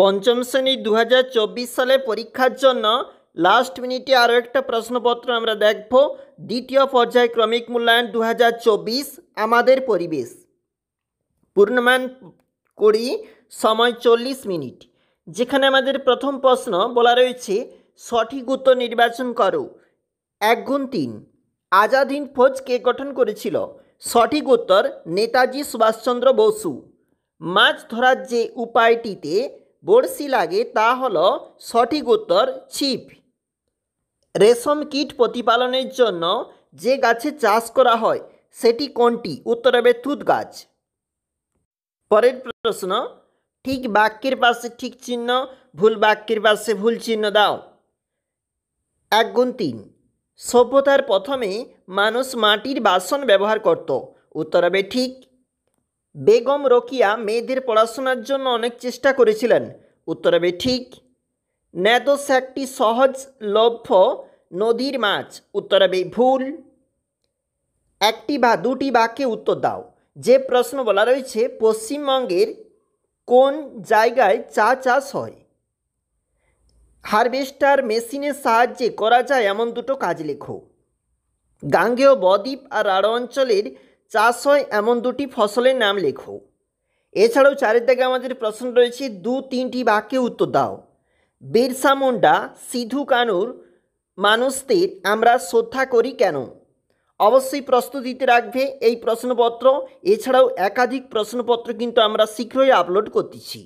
পঞ্চম শ্রেণী দু সালে পরীক্ষার জন্য লাস্ট মিনিটে আরও একটা প্রশ্নপত্র আমরা দেখব দ্বিতীয় পর্যায় ক্রমিক মূল্যায়ন দু আমাদের পরিবেশ পূর্ণমান কুড়ি সময় চল্লিশ মিনিট যেখানে আমাদের প্রথম প্রশ্ন বলা রয়েছে সঠিক উত্তর নির্বাচন করো এক গুণ তিন আজাদ হিন্দ ফৌজ কে গঠন করেছিল সঠিক উত্তর নেতাজি সুভাষচন্দ্র বসু মাছ ধরার যে উপায়টিতে বড়শি লাগে তা হলো সঠিক উত্তর ছিপ রেশম কীট প্রতিপালনের জন্য যে গাছে চাষ করা হয় সেটি কোনটি উত্তর হবে তুত গাছ পরের প্রশ্ন ঠিক বাক্যের পাশে ঠিক চিহ্ন ভুল বাক্যের পাশে ভুল চিহ্ন দাও এক গুণ তিন সভ্যতার প্রথমে মানুষ মাটির বাসন ব্যবহার করত উত্তর হবে ঠিক বেগম রোকিয়া মেয়েদের পড়াশোনার জন্য অনেক চেষ্টা করেছিলেন উত্তর হবে ঠিক ন্যাদোস একটি সহজলভ্য নদীর মাছ উত্তর হবে ভুল একটি বা দুটি বাক্যে উত্তর দাও যে প্রশ্ন বলা রয়েছে পশ্চিমবঙ্গের কোন জায়গায় চা চাষ হয় হারভেস্টার মেশিনের সাহায্যে করা যায় এমন দুটো কাজ লেখো গাঙ্গেয় বদ্বীপ আর আরো অঞ্চলের চাষ হয় এমন দুটি ফসলের নাম লেখো এছাড়াও চারিদিকে আমাদের প্রশ্ন রয়েছে দু তিনটি বাক্যে উত্তর দাও বিরসা মুন্ডা সিধু কানুর মানুষদের আমরা শ্রদ্ধা করি কেন অবশ্যই প্রস্তুতিতে রাখবে এই প্রশ্নপত্র এছাড়াও একাধিক প্রশ্নপত্র কিন্তু আমরা শীঘ্রই আপলোড করতেছি